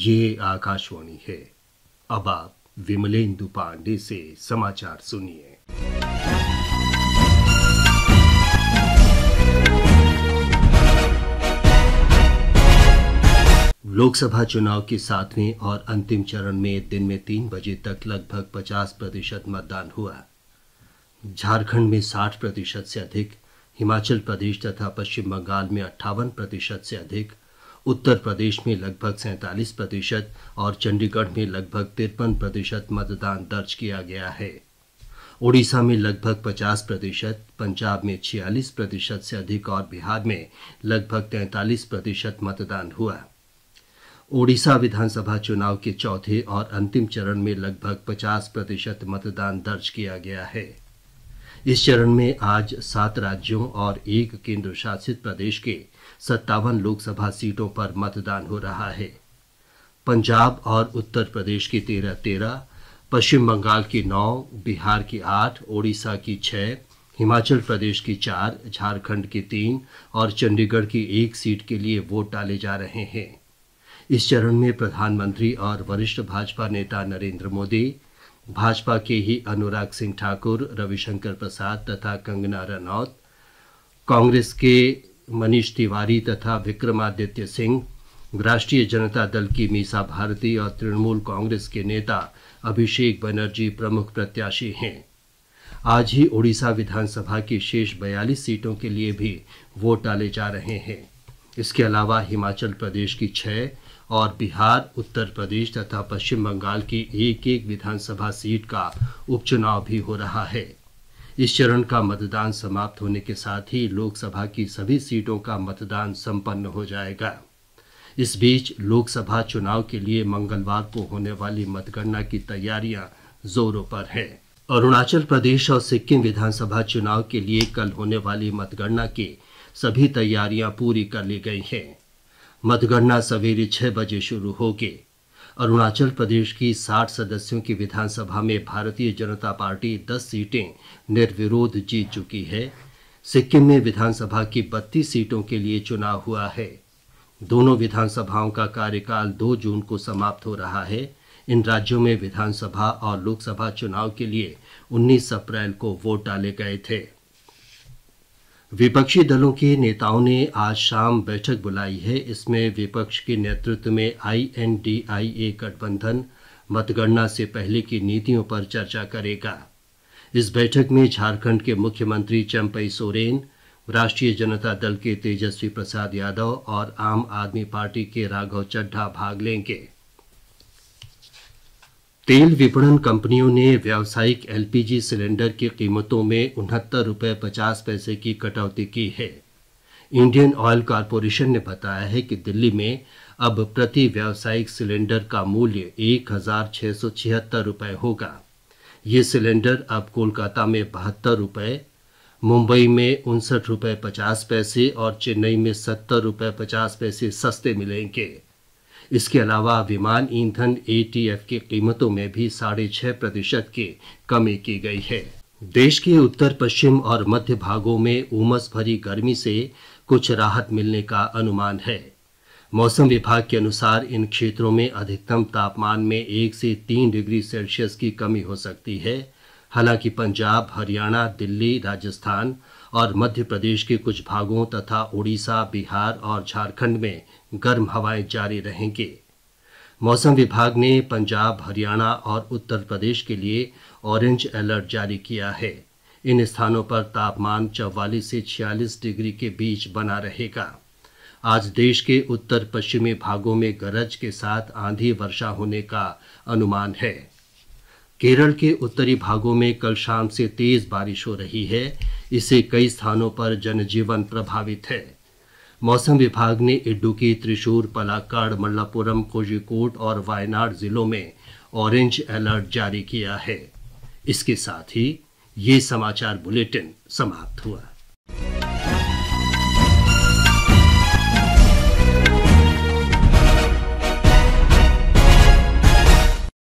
ये आकाशवाणी है अब आप विमलेंदु पांडे से समाचार सुनिए लोकसभा चुनाव के सातवें और अंतिम चरण में दिन में तीन बजे तक लगभग 50 प्रतिशत मतदान हुआ झारखंड में 60 प्रतिशत से अधिक हिमाचल प्रदेश तथा पश्चिम बंगाल में अट्ठावन प्रतिशत से अधिक उत्तर प्रदेश में लगभग सैंतालीस प्रतिशत और चंडीगढ़ में लगभग तिरपन प्रतिशत मतदान दर्ज किया गया है ओडिशा में लगभग 50 प्रतिशत पंजाब में 46 प्रतिशत से अधिक और बिहार में लगभग 43 प्रतिशत मतदान हुआ ओडिशा विधानसभा चुनाव के चौथे और अंतिम चरण में लगभग 50 प्रतिशत मतदान दर्ज किया गया है इस चरण में आज सात राज्यों और एक केंद्र शासित प्रदेश के सत्तावन लोकसभा सीटों पर मतदान हो रहा है पंजाब और उत्तर प्रदेश की तेरह तेरह पश्चिम बंगाल की नौ बिहार की आठ ओडिशा की छह हिमाचल प्रदेश की चार झारखंड की तीन और चंडीगढ़ की एक सीट के लिए वोट डाले जा रहे हैं इस चरण में प्रधानमंत्री और वरिष्ठ भाजपा नेता नरेंद्र मोदी भाजपा के ही अनुराग सिंह ठाकुर रविशंकर प्रसाद तथा कंगना रनौत कांग्रेस के मनीष तिवारी तथा विक्रमादित्य सिंह राष्ट्रीय जनता दल की मीसा भारती और तृणमूल कांग्रेस के नेता अभिषेक बनर्जी प्रमुख प्रत्याशी हैं आज ही ओडिशा विधानसभा की शेष 42 सीटों के लिए भी वोट डाले जा रहे हैं इसके अलावा हिमाचल प्रदेश की छः और बिहार उत्तर प्रदेश तथा पश्चिम बंगाल की एक एक विधानसभा सीट का उपचुनाव भी हो रहा है इस चरण का मतदान समाप्त होने के साथ ही लोकसभा की सभी सीटों का मतदान संपन्न हो जाएगा इस बीच लोकसभा चुनाव के लिए मंगलवार को होने वाली मतगणना की तैयारियां जोरों पर है अरुणाचल प्रदेश और सिक्किम विधानसभा चुनाव के लिए कल होने वाली मतगणना की सभी तैयारियां पूरी कर ली गई हैं मतगणना सवेरे छह बजे शुरू होगी अरुणाचल प्रदेश की 60 सदस्यों की विधानसभा में भारतीय जनता पार्टी 10 सीटें निर्विरोध जीत चुकी है सिक्किम में विधानसभा की 32 सीटों के लिए चुनाव हुआ है दोनों विधानसभाओं का कार्यकाल 2 जून को समाप्त हो रहा है इन राज्यों में विधानसभा और लोकसभा चुनाव के लिए 19 अप्रैल को वोट डाले गए थे विपक्षी दलों के नेताओं ने आज शाम बैठक बुलाई है इसमें विपक्ष के नेतृत्व में आईएनडीआईए गठबंधन मतगणना से पहले की नीतियों पर चर्चा करेगा इस बैठक में झारखंड के मुख्यमंत्री चंपई सोरेन राष्ट्रीय जनता दल के तेजस्वी प्रसाद यादव और आम आदमी पार्टी के राघव चड्ढा भाग लेंगे तेल विपणन कंपनियों ने व्यावसायिक एलपीजी सिलेंडर की कीमतों में उनहत्तर रुपये पचास पैसे की कटौती की है इंडियन ऑयल कॉरपोरेशन ने बताया है कि दिल्ली में अब प्रति व्यावसायिक सिलेंडर का मूल्य एक हजार छः सौ छिहत्तर रुपये होगा ये सिलेंडर अब कोलकाता में बहत्तर रुपये मुंबई में उनसठ रुपये पचास पैसे और चेन्नई में सत्तर रुपये पचास पैसे सस्ते मिलेंगे इसके अलावा विमान ईंधन एटीएफ की कीमतों में भी साढ़े छह प्रतिशत की कमी की गई है देश के उत्तर पश्चिम और मध्य भागों में उमस भरी गर्मी से कुछ राहत मिलने का अनुमान है मौसम विभाग के अनुसार इन क्षेत्रों में अधिकतम तापमान में एक से तीन डिग्री सेल्सियस की कमी हो सकती है हालांकि पंजाब हरियाणा दिल्ली राजस्थान और मध्य प्रदेश के कुछ भागों तथा उड़ीसा बिहार और झारखंड में गर्म हवाएं जारी रहेंगे मौसम विभाग ने पंजाब हरियाणा और उत्तर प्रदेश के लिए ऑरेंज अलर्ट जारी किया है इन स्थानों पर तापमान चौवालीस से छियालीस डिग्री के बीच बना रहेगा आज देश के उत्तर पश्चिमी भागों में गरज के साथ आंधी वर्षा होने का अनुमान है केरल के उत्तरी भागों में कल शाम से तेज बारिश हो रही है इससे कई स्थानों पर जनजीवन प्रभावित है मौसम विभाग ने इडुकी त्रिशूर पलाकाड मल्लापुरम कोजिकोट और वायनाड जिलों में ऑरेंज अलर्ट जारी किया है इसके साथ ही ये समाचार बुलेटिन समाप्त हुआ